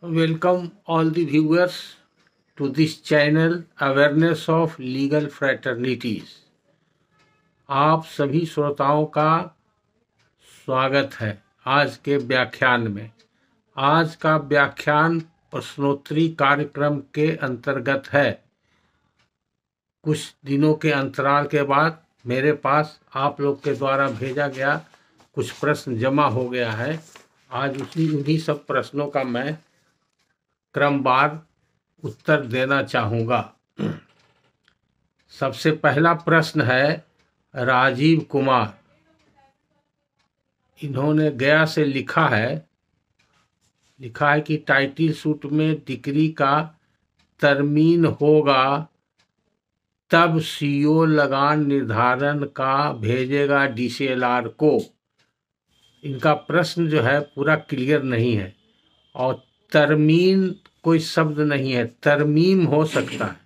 welcome all the viewers to this channel awareness of legal fraternities आप सभी श्रोताओं का स्वागत है आज के व्याख्यान में आज का व्याख्यान प्रश्नोत्तरी कार्यक्रम के अंतर्गत है कुछ दिनों के अंतराल के बाद मेरे पास आप लोग के द्वारा भेजा गया कुछ प्रश्न जमा हो गया है आज उसी उन्हीं सब प्रश्नों का मैं क्रमवार उत्तर देना चाहूँगा सबसे पहला प्रश्न है राजीव कुमार इन्होंने गया से लिखा है लिखा है कि टाइटल सूट में डिक्री का तरमीन होगा तब सीओ लगान निर्धारण का भेजेगा डीसीएलआर को इनका प्रश्न जो है पूरा क्लियर नहीं है और तरमीन कोई शब्द नहीं है तरमीम हो सकता है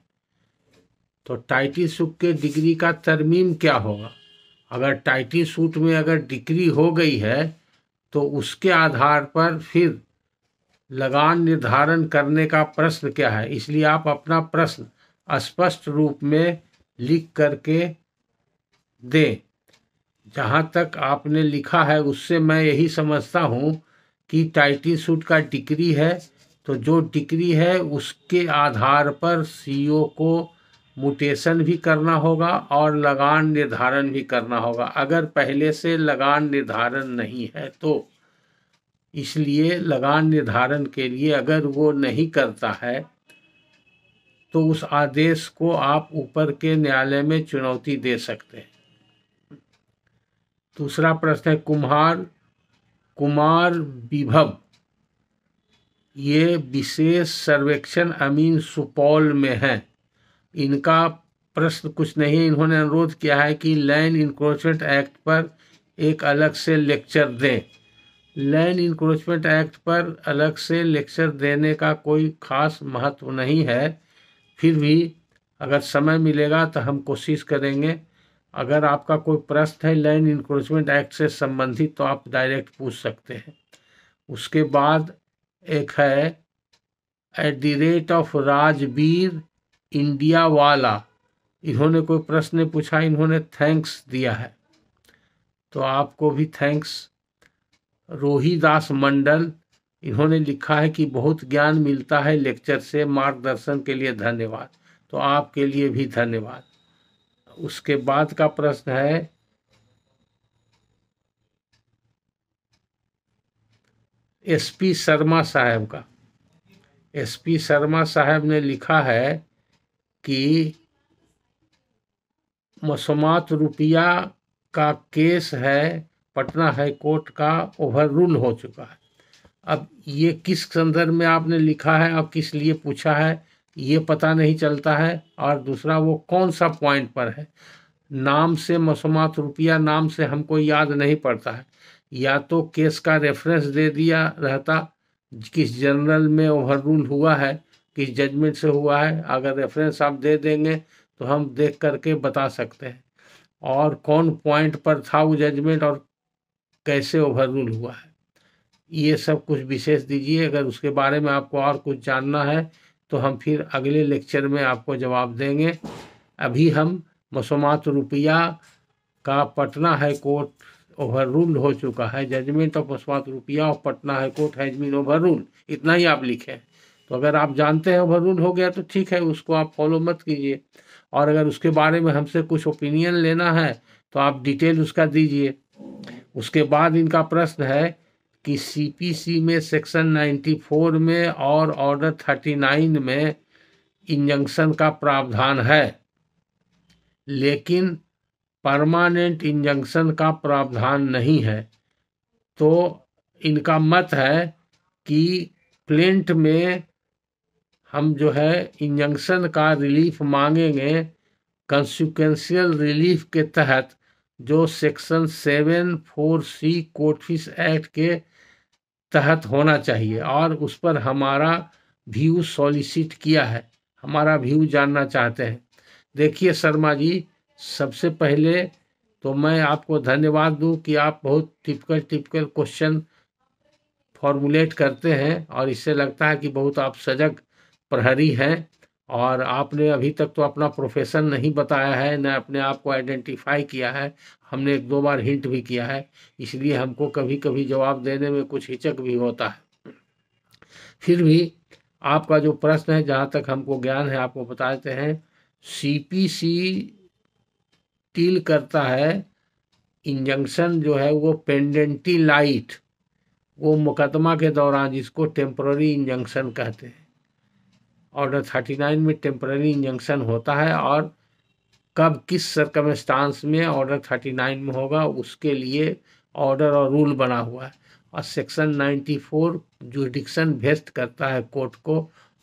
तो टाइटी सूट के डिग्री का तरमीम क्या होगा अगर टाइटी सूट में अगर डिग्री हो गई है तो उसके आधार पर फिर लगान निर्धारण करने का प्रश्न क्या है इसलिए आप अपना प्रश्न स्पष्ट रूप में लिख करके दें जहाँ तक आपने लिखा है उससे मैं यही समझता हूँ कि टाइटी सूट का डिग्री है तो जो डिग्री है उसके आधार पर सीईओ को मोटेशन भी करना होगा और लगान निर्धारण भी करना होगा अगर पहले से लगान निर्धारण नहीं है तो इसलिए लगान निर्धारण के लिए अगर वो नहीं करता है तो उस आदेश को आप ऊपर के न्यायालय में चुनौती दे सकते हैं दूसरा प्रश्न है कुम्हार कुमार विभव ये विशेष सर्वेक्षण अमीन सुपौल में है इनका प्रश्न कुछ नहीं इन्होंने अनुरोध किया है कि लैंड इंक्रोचमेंट एक्ट पर एक अलग से लेक्चर दें लैंड इंक्रोचमेंट एक्ट पर अलग से लेक्चर देने का कोई खास महत्व नहीं है फिर भी अगर समय मिलेगा तो हम कोशिश करेंगे अगर आपका कोई प्रश्न है लैंड इंक्रोचमेंट एक्ट से संबंधित तो आप डायरेक्ट पूछ सकते हैं उसके बाद एक है at the rate of Rajbir India वाला इन्होंने कोई प्रश्न पूछा इन्होंने थैंक्स दिया है तो आपको भी थैंक्स रोहिदास मंडल इन्होंने लिखा है कि बहुत ज्ञान मिलता है लेक्चर से मार्गदर्शन के लिए धन्यवाद तो आपके लिए भी धन्यवाद उसके बाद का प्रश्न है एसपी शर्मा साहब का एसपी शर्मा साहब ने लिखा है कि मसमात रुपया का केस है पटना हाई कोर्ट का ओवर रूल हो चुका है अब ये किस संदर्भ में आपने लिखा है और किस लिए पूछा है ये पता नहीं चलता है और दूसरा वो कौन सा पॉइंट पर है नाम से मसमात रुपया नाम से हमको याद नहीं पड़ता है या तो केस का रेफरेंस दे दिया रहता किस जनरल में ओवर रूल हुआ है किस जजमेंट से हुआ है अगर रेफरेंस आप दे देंगे तो हम देख करके बता सकते हैं और कौन पॉइंट पर था वो जजमेंट और कैसे ओवर रूल हुआ है ये सब कुछ विशेष दीजिए अगर उसके बारे में आपको और कुछ जानना है तो हम फिर अगले लेक्चर में आपको जवाब देंगे अभी हम मसमात रुपया का Patna high court overruled हो चुका है जजमेंट ऑफ मस्वात Rupaya of Patna high court has been overrule इतना ही आप लिखें तो अगर आप जानते हैं ओवर रूल हो गया तो ठीक है उसको आप फॉलो मत कीजिए और अगर उसके बारे में हमसे कुछ ओपिनियन लेना है तो आप डिटेल उसका दीजिए उसके बाद इनका प्रश्न है कि सीपीसी में सेक्शन 94 में और ऑर्डर 39 में इंजंक्शन का प्रावधान है लेकिन परमानेंट इंजंक्शन का प्रावधान नहीं है तो इनका मत है कि प्लेंट में हम जो है इंजंक्शन का रिलीफ मांगेंगे कंसिक्वेंशियल रिलीफ के तहत जो सेक्शन सेवन फोर सी कोटफिस एक्ट के तहत होना चाहिए और उस पर हमारा व्यू सॉलिसिट किया है हमारा व्यू जानना चाहते हैं देखिए शर्मा जी सबसे पहले तो मैं आपको धन्यवाद दूं कि आप बहुत टिपिकल टिपिकल क्वेश्चन फॉर्मुलेट करते हैं और इससे लगता है कि बहुत आप सजग प्रहरी हैं और आपने अभी तक तो अपना प्रोफेशन नहीं बताया है न अपने आप को आइडेंटिफाई किया है हमने एक दो बार हिंट भी किया है इसलिए हमको कभी कभी जवाब देने में कुछ हिचक भी होता है फिर भी आपका जो प्रश्न है जहाँ तक हमको ज्ञान है आपको बताते हैं सी पी सी टील करता है इंजंक्शन जो है वो पेंडेंटी लाइट वो मुकदमा के दौरान जिसको टेम्प्ररी इंजंक्शन कहते हैं ऑर्डर थर्टी नाइन में टेम्प्ररी इंजंक्शन होता है और कब किस सरकमस्टांस में ऑर्डर थर्टी नाइन में होगा उसके लिए ऑर्डर और रूल बना हुआ है और section ninety four jurisdiction vest करता है कोर्ट को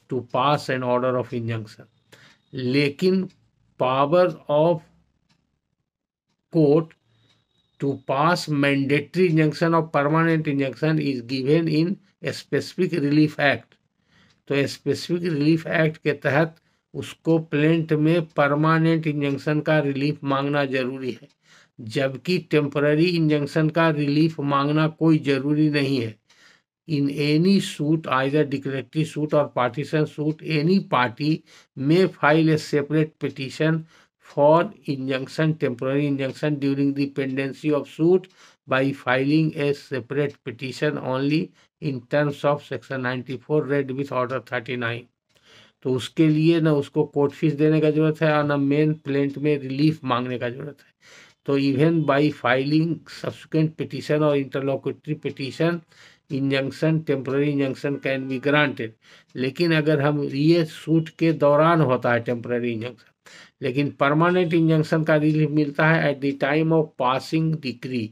to pass an order of injunction लेकिन power of court to pass mandatory injunction or permanent injunction is given in a specific relief act तो स्पेसिफिक रिलीफ एक्ट के तहत उसको plaint में permanent इंजेंशन का रिलीफ मांगना जरूरी है जबकि टेम्पररी इंजेंशन का रिलीफ मांगना कोई जरूरी नहीं है in any suit either declarative suit और पार्टीशन सूट एनी पार्टी में file a separate petition for injunction temporary injunction during the pendency of suit by filing a separate petition only in terms of section 94 read with order 39 तो उसके लिए ना उसको court fees देने का जरूरत है और ना मेन प्लेंट में रिलीफ मांगने का जरूरत है तो even by filing subsequent petition और interlocutory petition injunction temporary injunction can be granted लेकिन अगर हम ये सूट के दौरान होता है टेम्प्रेरी इंजंक्शन लेकिन परमानेंट इंजंक्शन का रिलीफ मिलता है at the time of passing decree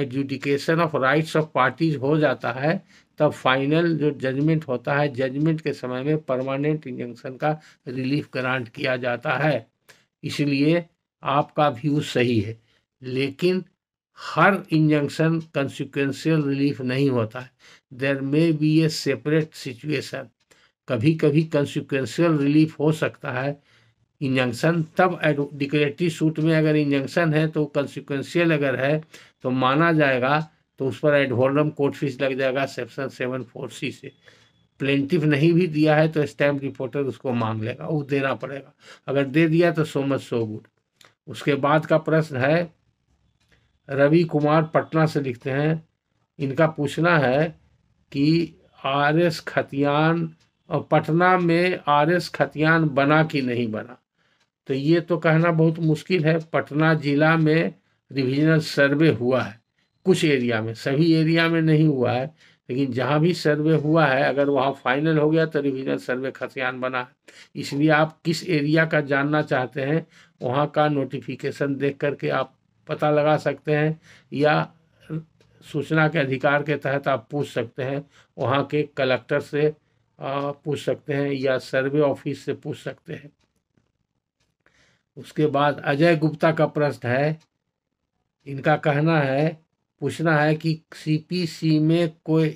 adjudication of rights of parties हो जाता है तब फाइनल जो जजमेंट होता है जजमेंट के समय में परमानेंट इंजंक्शन का रिलीफ ग्रांट किया जाता है इसलिए आपका व्यू सही है लेकिन हर इंजंक्शन कंसिक्वेंशियल रिलीफ नहीं होता है there may be a separate situation कभी कभी कंसिक्वेंशियल रिलीफ हो सकता है इंजंक्शन तब डिक्लेटरी सूट में अगर इंजंक्शन है तो कंसिक्वेंशियल अगर है तो माना जाएगा तो उस पर एडवोलम कोर्ट फीस लग जाएगा सेक्शन सेवन फोर सी से प्लेंटिव नहीं भी दिया है तो स्टैम्प रिपोर्टर उसको मांग लेगा वो देना पड़ेगा अगर दे दिया तो सो मच सो गुड उसके बाद का प्रश्न है रवि कुमार पटना से लिखते हैं इनका पूछना है कि आर एस खतियान और पटना में आर एस खतियान बना कि नहीं बना तो ये तो कहना बहुत मुश्किल है पटना जिला में रिविजनल सर्वे हुआ है कुछ एरिया में सभी एरिया में नहीं हुआ है लेकिन जहाँ भी सर्वे हुआ है अगर वहाँ फाइनल हो गया तो रिविजनल सर्वे खतियान बना है इसलिए आप किस एरिया का जानना चाहते हैं वहाँ का नोटिफिकेशन देख करके आप पता लगा सकते हैं या सूचना के अधिकार के तहत आप पूछ सकते हैं वहाँ के कलेक्टर से पूछ सकते हैं या सर्वे ऑफिस से पूछ सकते हैं उसके बाद अजय गुप्ता का प्रश्न है इनका कहना है पूछना है कि सीपीसी में कोई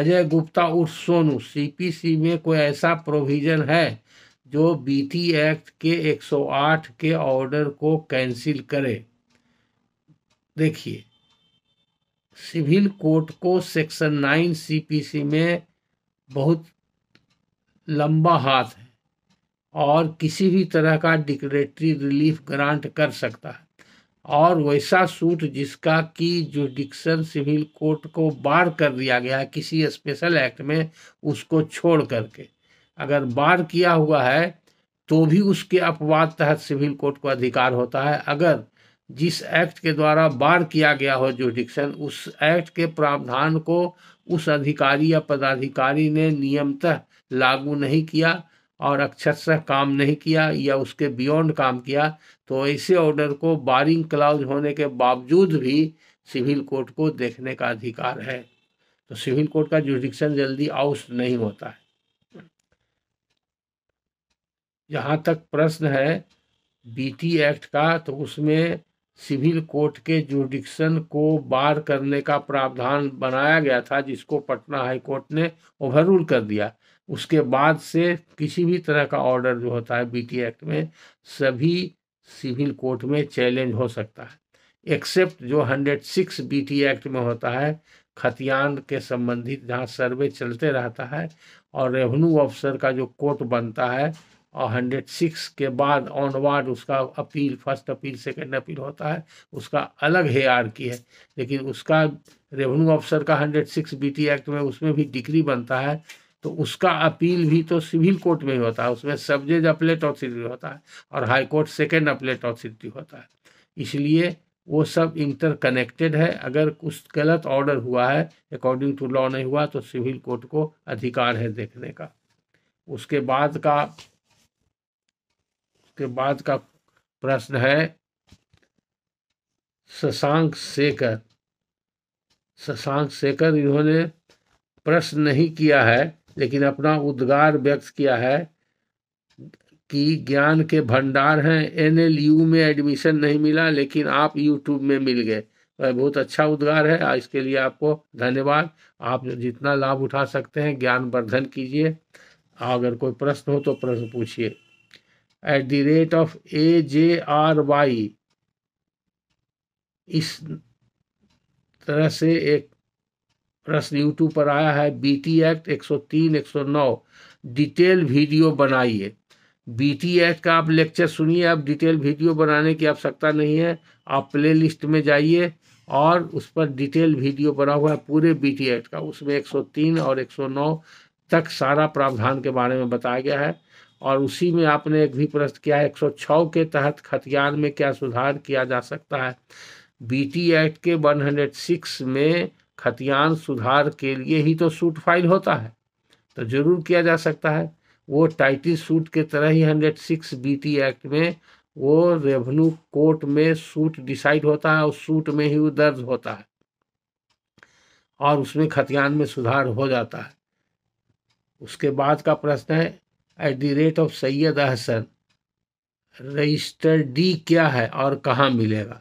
अजय गुप्ता उर्स सोनू सीपीसी में कोई ऐसा प्रोविज़न है जो बीटी एक्ट के 108 के ऑर्डर को कैंसिल करे देखिए सिविल कोर्ट को सेक्शन 9 सीपीसी में बहुत लंबा हाथ है और किसी भी तरह का डिक्लेटरी रिलीफ ग्रांट कर सकता है और वैसा सूट जिसका कि जो डिक्शन सिविल कोर्ट को बार कर दिया गया है किसी स्पेशल एक्ट में उसको छोड़ करके अगर बार किया हुआ है तो भी उसके अपवाद तहत सिविल कोर्ट को अधिकार होता है अगर जिस एक्ट के द्वारा बार किया गया हो जुडिक्शन उस एक्ट के प्रावधान को उस अधिकारी या पदाधिकारी ने नियमतः लागू नहीं किया और अक्षरशः काम नहीं किया या उसके बियॉन्ड काम किया तो ऐसे ऑर्डर को बारिंग क्लाउज होने के बावजूद भी सिविल कोर्ट को देखने का अधिकार है तो सिविल कोर्ट का जुडिक्शन जल्दी आउट नहीं होता है जहाँ तक प्रश्न है बीटी एक्ट का तो उसमें सिविल कोर्ट के जुडिक्शन को बार करने का प्रावधान बनाया गया था जिसको पटना हाई कोर्ट ने ओवररूल कर दिया उसके बाद से किसी भी तरह का ऑर्डर जो होता है बीटी एक्ट में सभी सिविल कोर्ट में चैलेंज हो सकता है एक्सेप्ट जो हंड्रेड सिक्स बी एक्ट में होता है खतियान के संबंधित जहाँ सर्वे चलते रहता है और रेवन्यू ऑफिसर का जो कोर्ट बनता है और हंड्रेड सिक्स के बाद ऑनवर्ड उसका appeal first appeal second appeal होता है उसका अलग है आर की है लेकिन उसका रेवन्यू ऑफिसर का हंड्रेड सिक्स बी एक्ट में उसमें भी डिग्री बनता है तो उसका अपील भी तो सिविल कोर्ट में ही होता है उसमें सब जज अपलेट अथॉरिटी होता है और high court second appellate authority होता है इसलिए वो सब इंटरकनेक्टेड है अगर कुछ गलत ऑर्डर हुआ है अकॉर्डिंग टू लॉ नहीं हुआ तो सिविल कोर्ट को अधिकार है देखने का उसके बाद का उसके बाद का प्रश्न है शशांक शेखर शशांक शेखर इन्होंने प्रश्न नहीं किया है लेकिन अपना उद्गार व्यक्त किया है कि ज्ञान के भंडार हैं एन एल यू में एडमिशन नहीं मिला लेकिन आप यूट्यूब में मिल गए वह तो बहुत अच्छा उद्गार है इसके लिए आपको धन्यवाद आप जितना लाभ उठा सकते हैं ज्ञान वर्धन कीजिए अगर कोई प्रश्न हो तो प्रश्न पूछिए at the rate of A J R Y इस तरह से एक प्रश्न यूट्यूब पर आया है बीटी एक्ट 103 109 डिटेल वीडियो बनाइए बीटी एक्ट का आप लेक्चर सुनिए अब डिटेल वीडियो बनाने की आवश्यकता नहीं है आप प्ले लिस्ट में जाइए और उस पर डिटेल वीडियो बना हुआ है पूरे बीटी एक्ट का उसमें 103 और 109 तक सारा प्रावधान के बारे में बताया गया है और उसी में आपने एक भी प्रश्न किया है एक के तहत खतियान में क्या सुधार किया जा सकता है बीटी एक्ट के 106 में खतियान सुधार के लिए ही तो सूट फाइल होता है तो जरूर किया जा सकता है वो टाइटी सूट के तरह ही हंड्रेड सिक्स बी एक्ट में वो रेवन्यू कोर्ट में सूट डिसाइड होता है और सूट में ही वो दर्ज होता है और उसमें खतियान में सुधार हो जाता है उसके बाद का प्रश्न है at the rate of Syed Ahsan register D क्या है और कहाँ मिलेगा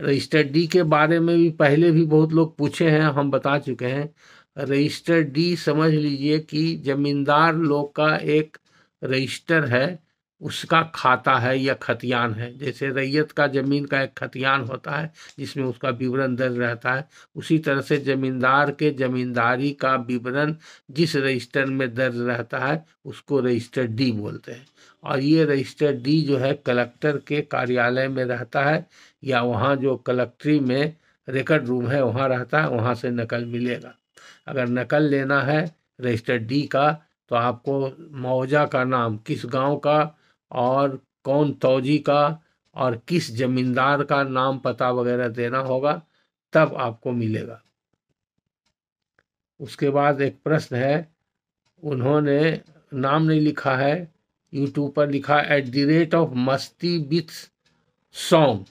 रजिस्टर डी के बारे में भी पहले भी बहुत लोग पूछे हैं हम बता चुके हैं रजिस्टर डी समझ लीजिए कि जमींदार लोग का एक रजिस्टर है उसका खाता है या खतियान है जैसे रैयत का ज़मीन का एक खतियान होता है जिसमें उसका विवरण दर्ज रहता है उसी तरह से ज़मींदार के ज़मींदारी का विवरण जिस रजिस्टर में दर्ज रहता है उसको रजिस्टर डी बोलते हैं और ये रजिस्टर डी जो है कलेक्टर के कार्यालय में रहता है या वहाँ जो कलेक्ट्री में रिकॉर्ड रूम है वहाँ रहता है वहाँ से नकल मिलेगा अगर नकल लेना है रजिस्टर डी का तो आपको मुआवजा का नाम किस गांव का और कौन तोजी का और किस जमींदार का नाम पता वगैरह देना होगा तब आपको मिलेगा उसके बाद एक प्रश्न है उन्होंने नाम नहीं लिखा है यूट्यूब पर लिखा at the rate of Masti with song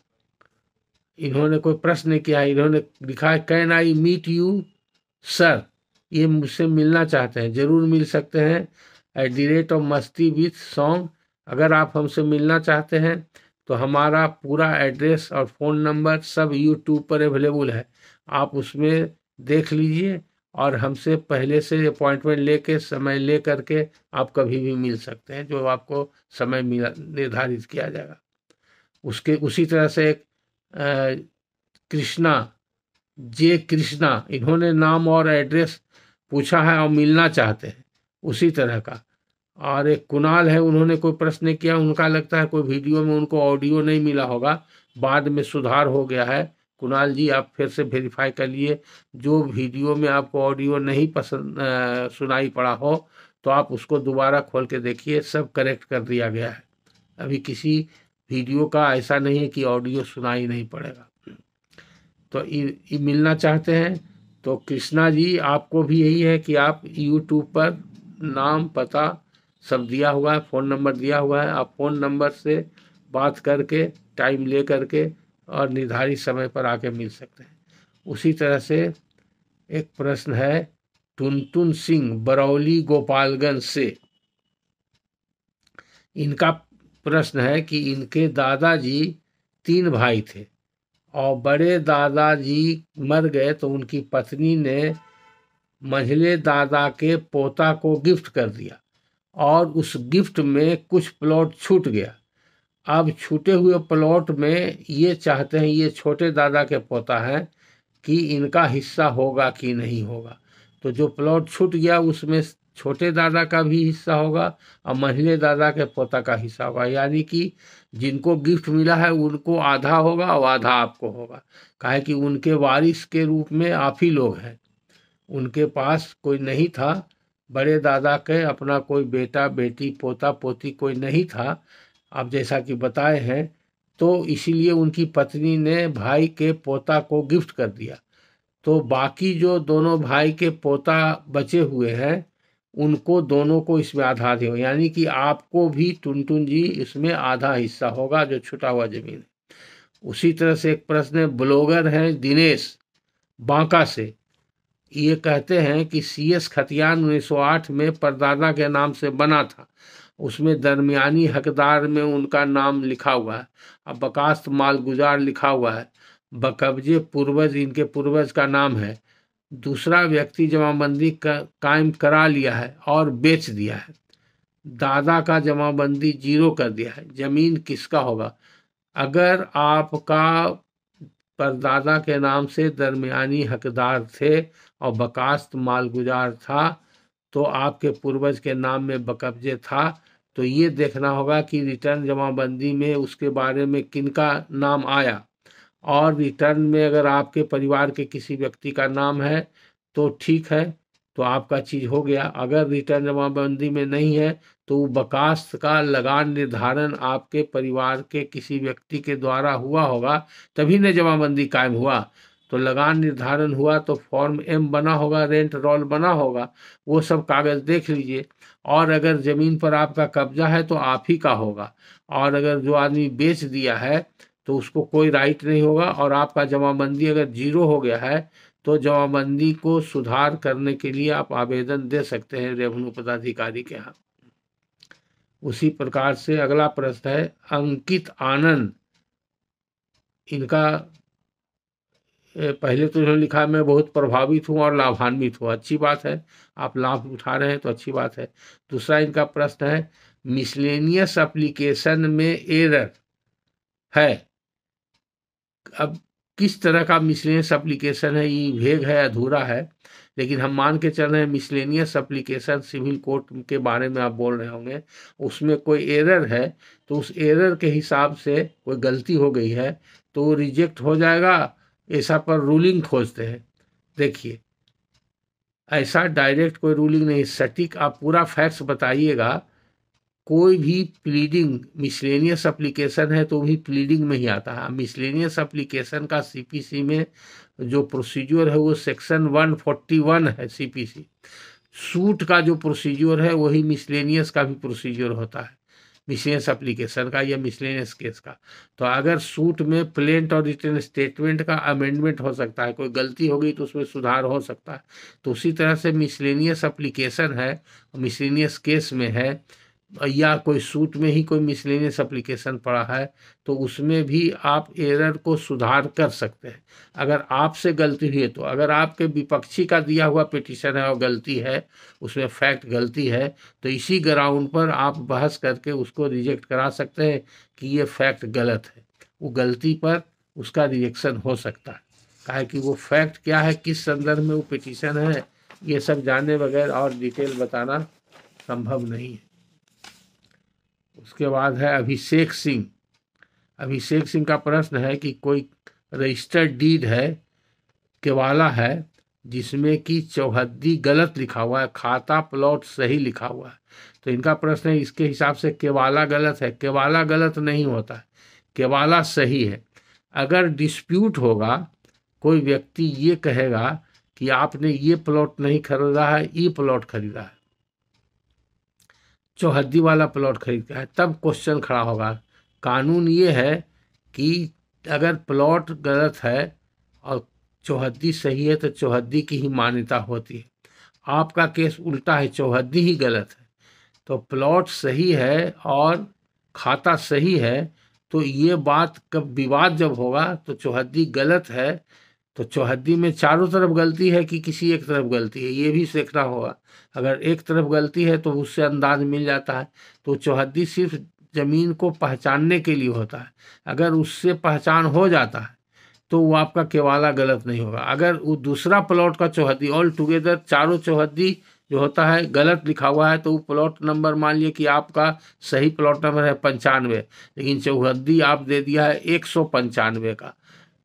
इन्होंने कोई प्रश्न किया है इन्होंने लिखा है can I meet you sir ये मुझसे मिलना चाहते हैं ज़रूर मिल सकते हैं at the rate of Masti with song अगर आप हमसे मिलना चाहते हैं तो हमारा पूरा एड्रेस और फ़ोन नंबर सब यूट्यूब पर अवेलेबल है आप उसमें देख लीजिए और हमसे पहले से अपॉइंटमेंट लेके समय ले करके आप कभी भी मिल सकते हैं जो आपको समय मिला निर्धारित किया जाएगा उसके उसी तरह से एक कृष्णा जे कृष्णा इन्होंने नाम और एड्रेस पूछा है और मिलना चाहते हैं उसी तरह का और एक कुणाल है उन्होंने कोई प्रश्न किया उनका लगता है कोई वीडियो में उनको ऑडियो नहीं मिला होगा बाद में सुधार हो गया है कुणाल जी आप फिर से वेरीफाई कर लिए जो वीडियो में आपको ऑडियो नहीं पसंद आ, सुनाई पड़ा हो तो आप उसको दोबारा खोल के देखिए सब करेक्ट कर दिया गया है अभी किसी वीडियो का ऐसा नहीं है कि ऑडियो सुनाई नहीं पड़ेगा तो ये मिलना चाहते हैं तो कृष्णा जी आपको भी यही है कि आप यूट्यूब पर नाम पता सब दिया हुआ है फ़ोन नंबर दिया हुआ है आप फ़ोन नंबर से बात करके टाइम ले करके और निर्धारित समय पर आके मिल सकते हैं उसी तरह से एक प्रश्न है टुनटुन सिंह बरौली गोपालगंज से इनका प्रश्न है कि इनके दादाजी तीन भाई थे और बड़े दादाजी मर गए तो उनकी पत्नी ने मंझले दादा के पोता को गिफ्ट कर दिया और उस गिफ्ट में कुछ प्लॉट छूट गया अब छूटे हुए प्लॉट में ये चाहते हैं ये छोटे दादा के पोता हैं कि इनका हिस्सा होगा कि नहीं होगा तो जो प्लॉट छूट गया उसमें छोटे दादा का भी हिस्सा होगा और महिले दादा के पोता का हिस्सा होगा यानी कि जिनको गिफ्ट मिला है उनको आधा होगा और आधा आपको होगा कहे कि उनके वारिस के रूप में आप ही लोग हैं उनके पास कोई नहीं था बड़े दादा के अपना कोई बेटा बेटी पोता पोती कोई नहीं था आप जैसा कि बताए हैं तो इसीलिए उनकी पत्नी ने भाई के पोता को गिफ्ट कर दिया तो बाकी जो दोनों भाई के पोता बचे हुए हैं उनको दोनों को इसमें आधा दे यानी कि आपको भी टुनटुन जी इसमें आधा हिस्सा होगा जो छुटा हुआ जमीन है उसी तरह से एक प्रश्न है ब्लॉगर हैं दिनेश बांका से ये कहते हैं कि सी एस खतियान 1908 में परदादा के नाम से बना था उसमें दरमियानी हकदार में उनका नाम लिखा हुआ है अब बकास्त मालगुजार लिखा हुआ है बकबजे पूर्वज इनके पूर्वज का नाम है दूसरा व्यक्ति जमाबंदी का कायम करा लिया है और बेच दिया है दादा का जमाबंदी जीरो कर दिया है जमीन किसका होगा अगर आपका परदादा के नाम से दरमियानी हकदार थे और बकास्त मालगुजार था तो आपके पूर्वज के नाम में बकब्जे था तो ये देखना होगा कि रिटर्न जमाबंदी में उसके बारे में किन का नाम आया और रिटर्न में अगर आपके परिवार के किसी व्यक्ति का नाम है तो ठीक है तो आपका चीज़ हो गया अगर रिटर्न जमाबंदी में नहीं है तो बकास का लगान निर्धारण आपके परिवार के किसी व्यक्ति के द्वारा हुआ होगा तभी न जमाबंदी कायम हुआ तो लगान निर्धारण हुआ तो फॉर्म एम बना होगा रेंट रोल बना होगा वो सब कागज़ देख लीजिए और अगर ज़मीन पर आपका कब्जा है तो आप ही का होगा और अगर जो आदमी बेच दिया है तो उसको कोई राइट नहीं होगा और आपका जमाबंदी अगर जीरो हो गया है तो जमाबंदी को सुधार करने के लिए आप आवेदन दे सकते हैं रेवन्यू पदाधिकारी के यहाँ उसी प्रकार से अगला प्रश्न है अंकित आनंद इनका पहले तो उन्होंने लिखा मैं बहुत प्रभावित हूँ और लाभान्वित हूँ अच्छी बात है आप लाभ उठा रहे हैं तो अच्छी बात है दूसरा इनका प्रश्न है मिसलेनियस एप्लीकेशन में एरर है अब किस तरह का मिसलेनियस एप्लीकेशन है ये भेग है अधूरा है लेकिन हम मान के चल रहे हैं मिसलेनियस एप्लीकेशन सिविल कोर्ट के बारे में आप बोल रहे होंगे उसमें कोई एरर है तो उस एरर के हिसाब से कोई गलती हो गई है तो रिजेक्ट हो जाएगा ऐसा पर रूलिंग खोजते हैं देखिए ऐसा डायरेक्ट कोई रूलिंग नहीं सटीक आप पूरा फैक्ट्स बताइएगा कोई भी प्लीडिंग मिसलेनियस एप्लीकेशन है तो भी प्लीडिंग में ही आता है मिसलेनियस एप्लीकेशन का सीपीसी में जो प्रोसीजर है वो सेक्शन 141 है सीपीसी सूट का जो प्रोसीजर है वही मिसलेनियस का भी प्रोसीजर होता है मिसलेनियस अप्लीकेशन का या मिसलेनियस केस का तो अगर सूट में प्लेंट और रिटर्न स्टेटमेंट का अमेंडमेंट हो सकता है कोई गलती हो गई तो उसमें सुधार हो सकता है तो उसी तरह से मिसलेनियस अप्लीकेशन है मिसलेनियस केस में है या कोई सूट में ही कोई मिसलिनियस अप्लीकेशन पड़ा है तो उसमें भी आप एरर को सुधार कर सकते हैं अगर आपसे गलती हुई है तो अगर आपके विपक्षी का दिया हुआ पिटिशन है और गलती है उसमें फैक्ट गलती है तो इसी ग्राउंड पर आप बहस करके उसको रिजेक्ट करा सकते हैं कि ये फैक्ट गलत है वो गलती पर उसका रिजेक्शन हो सकता है कहे कि वो फैक्ट क्या है किस संदर्भ में वो पिटिशन है ये सब जानने बगैर और डिटेल बताना संभव नहीं है उसके बाद है अभिषेक सिंह अभिषेक सिंह का प्रश्न है कि कोई रजिस्टर्ड डीड है केवाला है जिसमें कि चौहद्दी गलत लिखा हुआ है खाता प्लॉट सही लिखा हुआ है तो इनका प्रश्न है इसके हिसाब से केवाला गलत है केवाला गलत नहीं होता है केवाला सही है अगर डिस्प्यूट होगा कोई व्यक्ति ये कहेगा कि आपने ये प्लॉट नहीं खरीदा है ये प्लॉट खरीदा है चौहद्दी वाला प्लॉट खरीदता है तब क्वेश्चन खड़ा होगा कानून ये है कि अगर प्लॉट गलत है और चौहद्दी सही है तो चौहद्दी की ही मान्यता होती है आपका केस उल्टा है चौहद्दी ही गलत है तो प्लॉट सही है और खाता सही है तो ये बात कब विवाद जब होगा तो चौहद्दी गलत है तो चौहद्दी में चारों तरफ गलती है कि किसी एक तरफ गलती है ये भी सीखना होगा अगर एक तरफ गलती है तो उससे अंदाज मिल जाता है तो चौहद्दी सिर्फ ज़मीन को पहचानने के लिए होता है अगर उससे पहचान हो जाता है तो वो आपका केवाला गलत नहीं होगा अगर वो दूसरा प्लॉट का चौहद्दी ऑल टुगेदर चारों चौहद्दी जो होता है गलत लिखा हुआ है तो वो प्लॉट नंबर मान लिए कि आपका सही प्लॉट नंबर है पंचानवे लेकिन चौहद्दी आप दे दिया है एक सौ पंचानवे का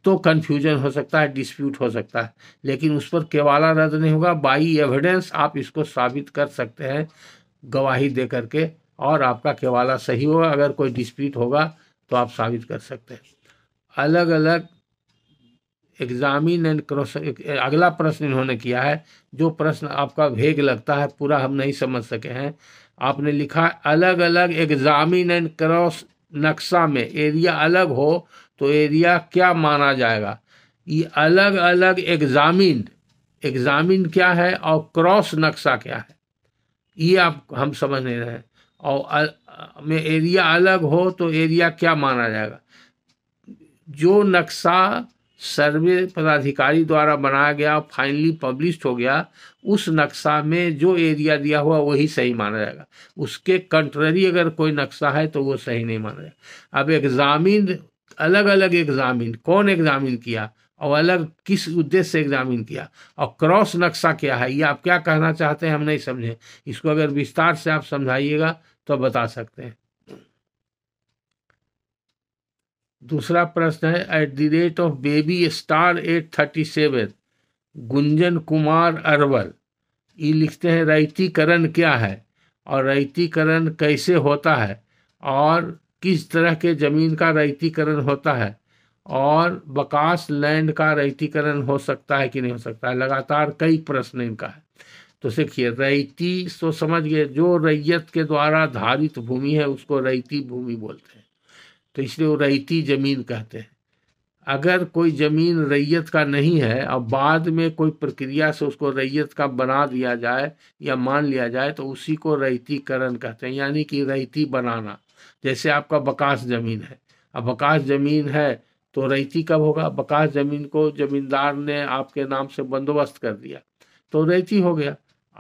तो कन्फ्यूजन हो सकता है डिस्प्यूट हो सकता है लेकिन उस पर केवाला रद्द नहीं होगा बाई एविडेंस आप इसको साबित कर सकते हैं गवाही दे करके और आपका केवाला सही होगा अगर कोई डिस्प्यूट होगा तो आप साबित कर सकते हैं अलग अलग एग्जामिन एंड क्रॉस अगला प्रश्न इन्होंने किया है जो प्रश्न आपका भेग लगता है पूरा हम नहीं समझ सके हैं आपने लिखा अलग अलग एग्जामिन एंड क्रॉस नक्शा में एरिया अलग हो तो एरिया क्या माना जाएगा ये अलग अलग एग्जामिन एग्जामिन क्या है और क्रॉस नक्शा क्या है ये आप हम समझ नहीं रहे और में एरिया अलग हो तो एरिया क्या माना जाएगा जो नक्शा सर्वे पदाधिकारी द्वारा बनाया गया फाइनली पब्लिश हो गया उस नक्शा में जो एरिया दिया हुआ वही सही माना जाएगा उसके कंट्ररी अगर कोई नक्शा है तो वो सही नहीं माना जाएगा अब एग्जामिन अलग अलग एग्जामिन कौन एग्जामिन किया और अलग किस उद्देश्य से एग्जामिन किया और क्रॉस नक्शा क्या है ये आप क्या कहना चाहते हैं हम नहीं समझे इसको अगर विस्तार से आप समझाइएगा तो बता सकते हैं दूसरा प्रश्न है at the rate of baby star eight thirty seven Gunjan Kumar Arwal ये लिखते हैं रैतीकरण क्या है और रैतीकरण कैसे होता है और किस तरह के ज़मीन का रैतीकरण होता है और बकास लैंड का रैतीकरण हो सकता है कि नहीं हो सकता है लगातार कई प्रश्न इनका है तो सीखिए रैती तो समझ गए जो रैयत के द्वारा धारित भूमि है उसको रैती भूमि बोलते हैं तो इसलिए वो रैती जमीन कहते हैं अगर कोई ज़मीन रैयत का नहीं है और बाद में कोई प्रक्रिया से उसको रैयत का बना दिया जाए या मान लिया जाए तो उसी को रैतीकरण कहते हैं यानी कि रैती बनाना जैसे आपका बकास ज़मीन है अब बकास ज़मीन है तो रैती कब होगा बकास ज़मीन को ज़मींदार ने आपके नाम से बंदोबस्त कर दिया तो रैती हो गया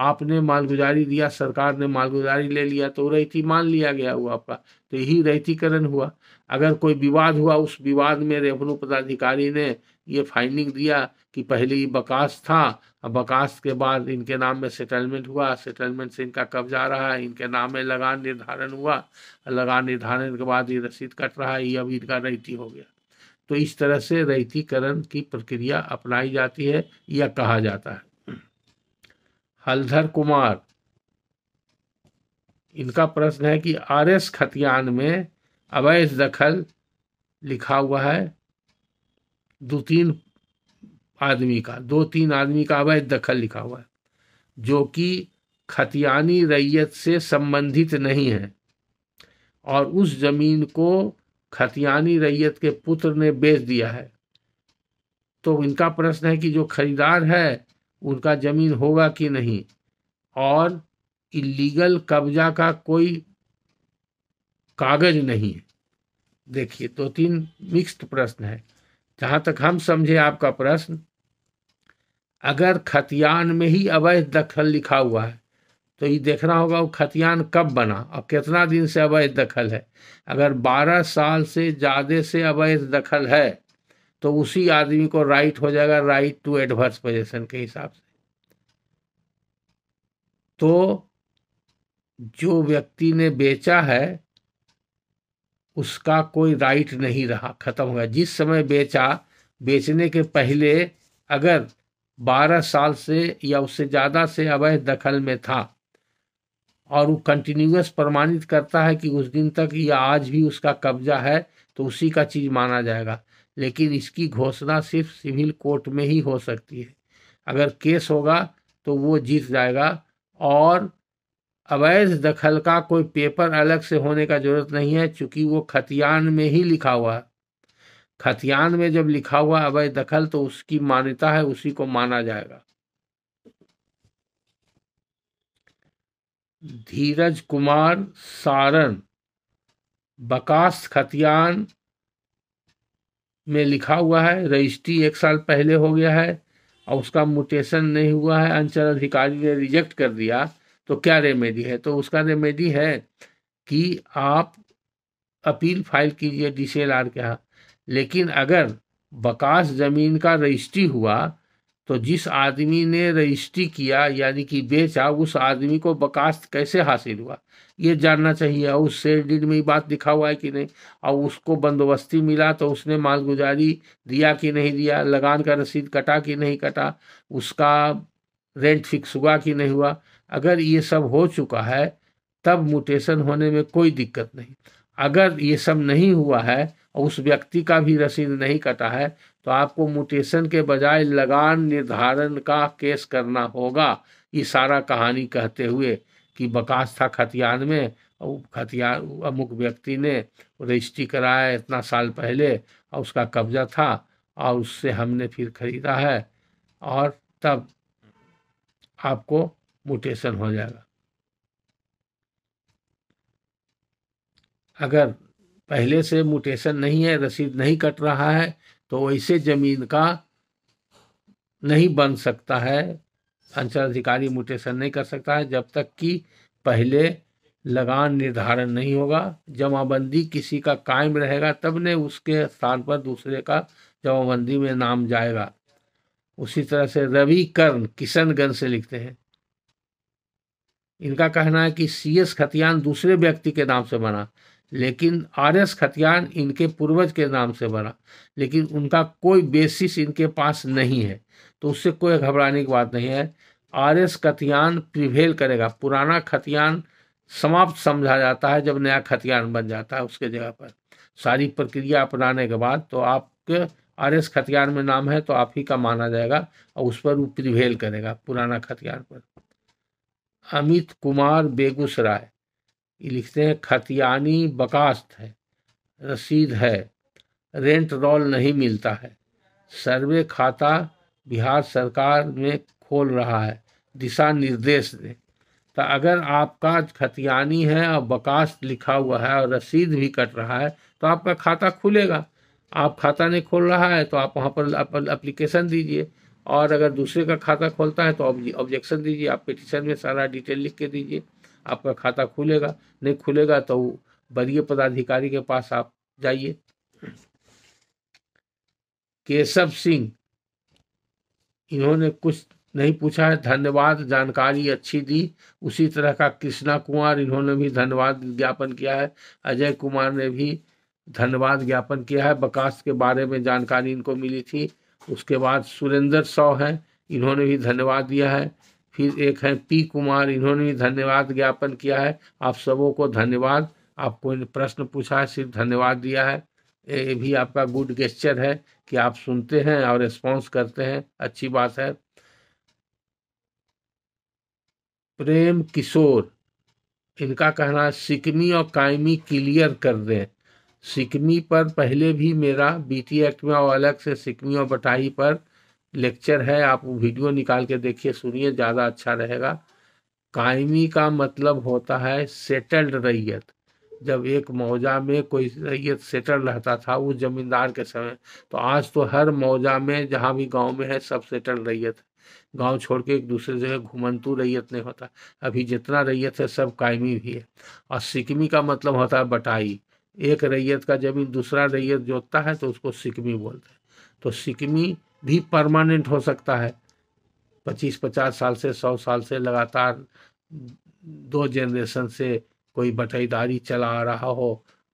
आपने मालगुजारी दिया सरकार ने मालगुजारी ले लिया तो रैती मान लिया गया हुआ आपका तो यही रैतीकरण हुआ अगर कोई विवाद हुआ उस विवाद में रेवन्यू पदाधिकारी ने ये फाइंडिंग दिया कि पहले ये बकास था अब बकास के बाद इनके नाम में सेटलमेंट हुआ सेटलमेंट से इनका कब्जा रहा इनके नाम में लगान निर्धारण हुआ लगान निर्धारण के बाद ये रसीद कट रहा है ये अब इनका रैती हो गया तो इस तरह से रैतीकरण की प्रक्रिया अपनाई जाती है या कहा जाता है हलधर कुमार इनका प्रश्न है कि आर एस खतियान में अवैध दखल लिखा हुआ है दो तीन आदमी का दो तीन आदमी का अवैध दखल लिखा हुआ है जो कि खतियानी रैयत से संबंधित नहीं है और उस जमीन को खतियानी रैयत के पुत्र ने बेच दिया है तो इनका प्रश्न है कि जो खरीदार है उनका जमीन होगा कि नहीं और इलीगल कब्जा का कोई कागज नहीं है देखिए दो तो तीन मिक्स्ड प्रश्न है जहां तक हम समझे आपका प्रश्न अगर खतियान में ही अवैध दखल लिखा हुआ है तो ये देखना होगा वो खतियान कब बना और कितना दिन से अवैध दखल है अगर 12 साल से ज़्यादा से अवैध दखल है तो उसी आदमी को राइट हो जाएगा राइट टू एडवर्स पोजेशन के हिसाब से तो जो व्यक्ति ने बेचा है उसका कोई राइट नहीं रहा ख़त्म हो गया जिस समय बेचा बेचने के पहले अगर 12 साल से या उससे ज़्यादा से अवैध दखल में था और वो कंटिन्यूस प्रमाणित करता है कि उस दिन तक या आज भी उसका कब्जा है तो उसी का चीज़ माना जाएगा लेकिन इसकी घोषणा सिर्फ सिविल कोर्ट में ही हो सकती है अगर केस होगा तो वो जीत जाएगा और अवैध दखल का कोई पेपर अलग से होने का जरूरत नहीं है चूंकि वो खतियान में ही लिखा हुआ है खतियान में जब लिखा हुआ अवैध दखल तो उसकी मान्यता है उसी को माना जाएगा धीरज कुमार सारण बकास खतियान में लिखा हुआ है रजिस्ट्री एक साल पहले हो गया है और उसका मुटेशन नहीं हुआ है अंचल अधिकारी ने रिजेक्ट कर दिया तो क्या रेमेडी है तो उसका रेमेडी है कि आप अपील फाइल कीजिए डी सी एल आर के यहाँ लेकिन अगर बकास ज़मीन का रजिस्ट्री हुआ तो जिस आदमी ने रजिस्ट्री किया यानी कि बेचा उस आदमी को बकास कैसे हासिल हुआ ये जानना चाहिए और उस सेल डीड में ये बात लिखा हुआ है कि नहीं और उसको बंदोबस्ती मिला तो उसने मालगुजारी दिया कि नहीं दिया लगान का रसीद कटा कि नहीं कटा उसका रेंट फिक्स हुआ कि नहीं हुआ अगर ये सब हो चुका है तब म्यूटेशन होने में कोई दिक्कत नहीं अगर ये सब नहीं हुआ है और उस व्यक्ति का भी रसीद नहीं कटा है तो आपको म्यूटेशन के बजाय लगान निर्धारण का केस करना होगा ये सारा कहानी कहते हुए कि बकास था खतियान में और खतियान अमुक व्यक्ति ने रजिस्ट्री कराया इतना साल पहले और उसका कब्जा था और उससे हमने फिर खरीदा है और तब आपको मोटेशन हो जाएगा अगर पहले से मोटेशन नहीं है रसीद नहीं कट रहा है तो वैसे जमीन का नहीं बन सकता है अंचल अधिकारी मोटेशन नहीं कर सकता है जब तक कि पहले लगान निर्धारण नहीं होगा जमाबंदी किसी का कायम रहेगा तब ने उसके स्थान पर दूसरे का जमाबंदी में नाम जाएगा उसी तरह से रवि कर्ण किशनगंज से लिखते हैं इनका कहना है कि सी एस खतियान दूसरे व्यक्ति के नाम से बना लेकिन आर एस खतियान इनके पूर्वज के नाम से बना लेकिन उनका कोई बेसिस इनके पास नहीं है तो उससे कोई घबराने की बात नहीं है आर एस खतियान प्रिवेल करेगा पुराना खतियान समाप्त समझा जाता है जब नया खतियान बन जाता है उसके जगह पर सारी प्रक्रिया अपनाने के बाद तो आपके आर एस खतियान में नाम है तो आप ही का माना जाएगा और उस पर वो प्रिवेल करेगा पुराना खतियान पर अमित कुमार बेगूसराय ये लिखते हैं खतियानी बकास्त है रसीद है रेंट रोल नहीं मिलता है सर्वे खाता बिहार सरकार में खोल रहा है दिशा निर्देश दें तो अगर आपका खतियानी है और बकास्त लिखा हुआ है और रसीद भी कट रहा है तो आपका खाता खुलेगा आप खाता नहीं खोल रहा है तो आप वहाँ पर अप्लीकेशन दीजिए और अगर दूसरे का खाता खोलता है तो ऑब्जेक्शन दीजिए आप पिटिशन में सारा डिटेल लिख के दीजिए आपका खाता खुलेगा नहीं खुलेगा तो वरीय पदाधिकारी के पास आप जाइए केशव सिंह इन्होंने कुछ नहीं पूछा है धन्यवाद जानकारी अच्छी दी उसी तरह का कृष्णा कुमार इन्होंने भी धन्यवाद ज्ञापन किया है अजय कुमार ने भी धन्यवाद ज्ञापन किया है बकास के बारे में जानकारी इनको मिली थी उसके बाद सुरेंद्र सौ हैं इन्होंने भी धन्यवाद दिया है फिर एक है पी कुमार इन्होंने भी धन्यवाद ज्ञापन किया है आप सबों को धन्यवाद आपको प्रश्न पूछा है सिर्फ धन्यवाद दिया है ये भी आपका गुड गेस्चर है कि आप सुनते हैं और रिस्पॉन्स करते हैं अच्छी बात है प्रेम किशोर इनका कहना है सिकमी और कायमी क्लियर कर दें सिकमी पर पहले भी मेरा बीटी एक्ट में और अलग से सिकमी और बटाही पर लेक्चर है आप वीडियो निकाल के देखिए सुनिए ज़्यादा अच्छा रहेगा कायमी का मतलब होता है सेटल्ड रैयत जब एक मौजा में कोई रैयत सेटल रहता था उस जमींदार के समय तो आज तो हर मौजा में जहाँ भी गांव में है सब सेटल रैयत गांव छोड़ के एक दूसरे जगह घुमंतू रैयत नहीं होता अभी जितना रैयत है सब कायमी भी है और सिकमी का मतलब होता है बटाई एक रैयत का जमीन दूसरा रैयत जोतता है तो उसको सिकमी बोलते हैं तो सिकमी भी परमानेंट हो सकता है पच्चीस पचास साल से सौ साल से लगातार दो जनरेशन से कोई बटाईदारी चला आ रहा हो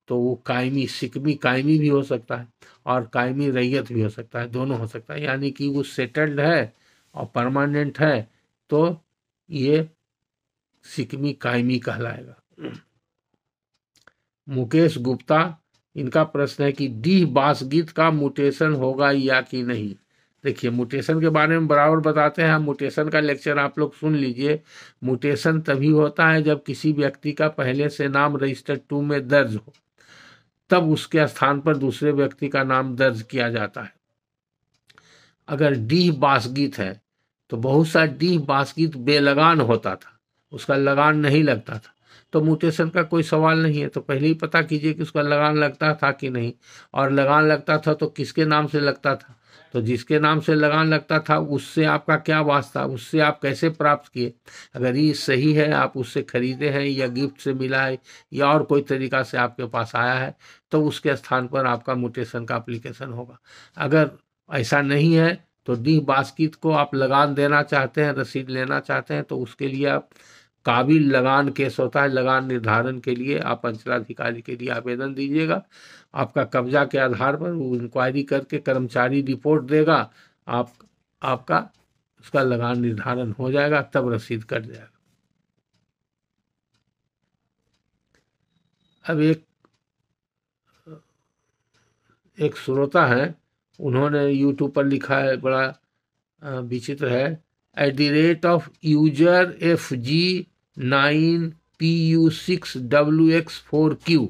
तो वो कायमी सिकमी कायमी भी हो सकता है और कायमी रैयत भी हो सकता है दोनों हो सकता है यानी कि वो सेटल्ड है और परमानेंट है तो ये सिकमी कायमी कहलाएगा मुकेश गुप्ता इनका प्रश्न है कि डी बास गीत का म्यूटेशन होगा या कि नहीं देखिए म्यूटेशन के बारे में बराबर बताते हैं म्यूटेशन का लेक्चर आप लोग सुन लीजिए म्यूटेशन तभी होता है जब किसी व्यक्ति का पहले से नाम रजिस्टर टू में दर्ज हो तब उसके स्थान पर दूसरे व्यक्ति का नाम दर्ज किया जाता है अगर डीह बासगीत है तो बहुत सा डी बासगीत बेलगान होता था उसका लगान नहीं लगता था तो म्यूटेशन का कोई सवाल नहीं है तो पहले ही पता कीजिए कि उसका लगान लगता था कि नहीं और लगान लगता था तो किसके नाम से लगता था तो जिसके नाम से लगान लगता था उससे आपका क्या वास्ता उससे आप कैसे प्राप्त किए अगर ये सही है आप उससे खरीदे हैं या गिफ्ट से मिला है या और कोई तरीका से आपके पास आया है तो उसके स्थान पर आपका म्यूटेशन का अप्लीकेशन होगा अगर ऐसा नहीं है तो डी बास्कित को आप लगान देना चाहते हैं रसीद लेना चाहते हैं तो उसके लिए आप काबिल लगान के स्वतः लगान निर्धारण के लिए आप अंचलाधिकारी के लिए आवेदन दीजिएगा आपका कब्जा के आधार पर वो इंक्वायरी करके कर्मचारी रिपोर्ट देगा आप आपका उसका लगान निर्धारण हो जाएगा तब रसीद कट जाएगा अब एक एक श्रोता है उन्होंने यूट्यूब पर लिखा है बड़ा विचित्र है at the rate of user F G nine P U six W X four Q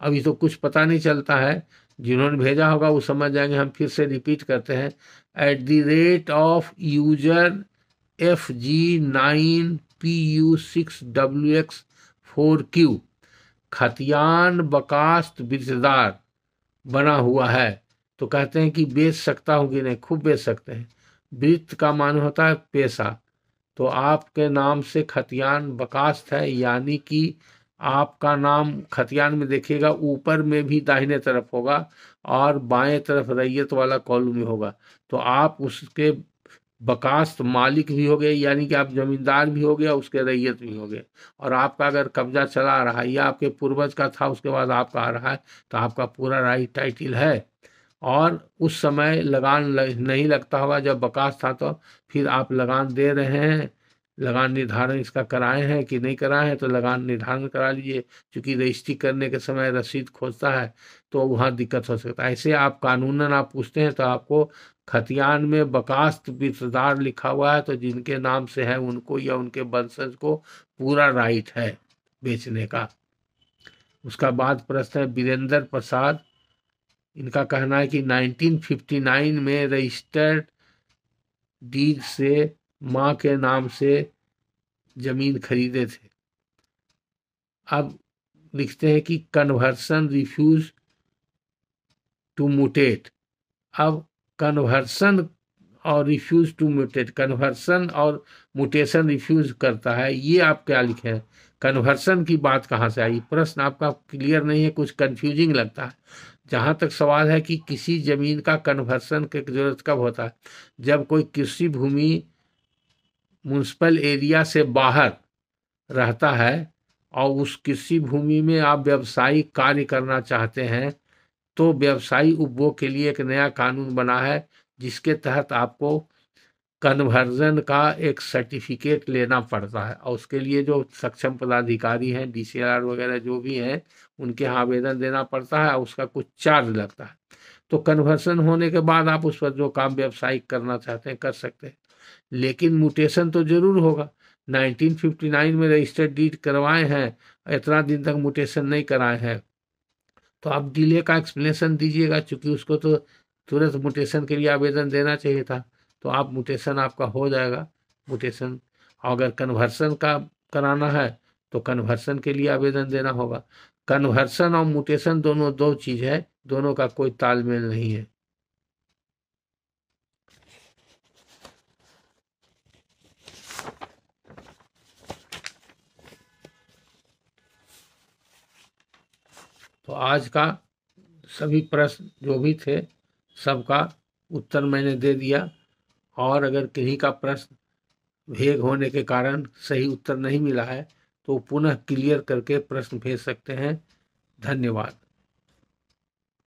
अभी तो कुछ पता नहीं चलता है जिन्होंने भेजा होगा वो समझ जाएंगे हम फिर से रिपीट करते हैं at the rate of user F G nine P U six W X four Q खतियान बकास्त बिजदार बना हुआ है तो कहते हैं कि बेच सकता हूँ कि नहीं खूब बेच सकते हैं वृत्त का मान होता है पैसा तो आपके नाम से खतियान बकास्त है यानी कि आपका नाम खतियान में देखिएगा ऊपर में भी दाहिने तरफ होगा और बाएं तरफ रैयत वाला कॉलम में होगा तो आप उसके बकास्त मालिक भी हो गए यानी कि आप जमींदार भी हो गए उसके रैयत भी हो गए और आपका अगर कब्जा चला आ रहा है या आपके पूर्वज का था उसके बाद आपका आ रहा है तो आपका पूरा राइट टाइटिल है और उस समय लगान नहीं लगता होगा जब बकास था तो फिर आप लगान दे रहे हैं लगान निर्धारण इसका कराए हैं कि नहीं कराए हैं तो लगान निर्धारण करा लीजिए क्योंकि रजिस्ट्री करने के समय रसीद खोजता है तो वहाँ दिक्कत हो सकता है ऐसे आप कानूनन आप पूछते हैं तो आपको खतियान में बकास्त बिरसदार लिखा हुआ है तो जिनके नाम से है उनको या उनके वंशज को पूरा राइट है बेचने का उसका बाद प्रश्न है वीरेंद्र प्रसाद इनका कहना है कि 1959 में रजिस्टर्ड डीज से माँ के नाम से जमीन खरीदे थे अब लिखते हैं कि कन्वर्सन रिफ्यूज टू मोटेट अब कन्वर्सन और रिफ्यूज टू म्यूटेट कन्वर्सन और म्यूटेशन रिफ्यूज करता है ये आप क्या लिखे कन्वर्सन की बात कहाँ से आई प्रश्न आपका क्लियर नहीं है कुछ कंफ्यूजिंग लगता है जहाँ तक सवाल है कि किसी जमीन का कन्वर्सन की जरूरत कब होता है जब कोई कृषि भूमि म्यूनसिपल एरिया से बाहर रहता है और उस कृषि भूमि में आप व्यवसायिक कार्य करना चाहते हैं तो व्यवसायी उपभोग के लिए एक नया कानून बना है जिसके तहत आपको कन्वर्जन का एक सर्टिफिकेट लेना पड़ता है और उसके लिए जो सक्षम पदाधिकारी हैं डी वगैरह जो भी हैं उनके यहाँ आवेदन देना पड़ता है और उसका कुछ चार्ज लगता है तो कन्वर्सन होने के बाद आप उस पर जो काम व्यावसायिक करना चाहते हैं कर सकते हैं लेकिन म्यूटेशन तो जरूर होगा 1959 में रजिस्टर्ड डीड करवाए हैं इतना दिन तक म्यूटेशन नहीं कराए हैं तो आप डिले का एक्सप्लेनेशन दीजिएगा चूंकि उसको तो तुरंत म्यूटेशन के लिए आवेदन देना चाहिए था तो आप म्यूटेशन आपका हो जाएगा म्यूटेशन अगर कन्वर्सन का कराना है तो कन्वर्सन के लिए आवेदन देना होगा कन्वर्सन और म्यूटेशन दोनों दो चीज़ है दोनों का कोई तालमेल नहीं है तो आज का सभी प्रश्न जो भी थे सबका उत्तर मैंने दे दिया और अगर किन्हीं का प्रश्न भेद होने के कारण सही उत्तर नहीं मिला है तो पुनः क्लियर करके प्रश्न भेज सकते हैं धन्यवाद